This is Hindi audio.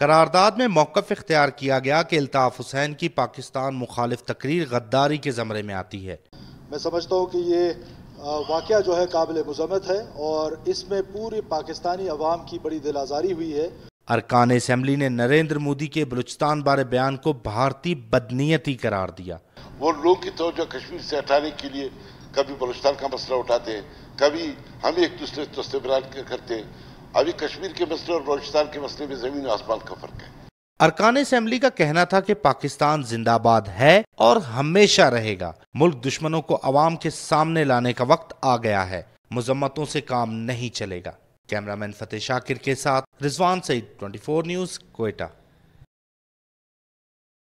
करारदाद में मौकफ इख्तियार किया गया कि अल्ताफ़ हुसैन की पाकिस्तान मुखालिफ तकरीर गद्दारी के ज़मरे में आती है मैं समझता हूँ कि ये वाक़ जो है काबिल मजम्मत है और इसमें पूरी पाकिस्तानी अवाम की बड़ी दिल आज़ारी हुई है अरकान असम्बली ने नरेंद्र मोदी के बलुचस्तान बारे बयान को भारतीय बदनीयती करार दिया वो लोग की तो कश्मीर से हटाने के लिए कभी बलुचस्तान का मसला उठाते हैं कभी हम एक दूसरे तस्वीर करते हैं अभी कश्मीर के मसले और बलोचिस्तान के मसले में जमीन आसमान का फर्क है अरकान असम्बली का कहना था कि पाकिस्तान जिंदाबाद है और हमेशा रहेगा मुल्क दुश्मनों को आवाम के सामने लाने का वक्त आ गया है मजम्मतों से काम नहीं चलेगा कैमरामैन फतेह शाकिर के साथ रिजवान सईद 24 न्यूज कोयटा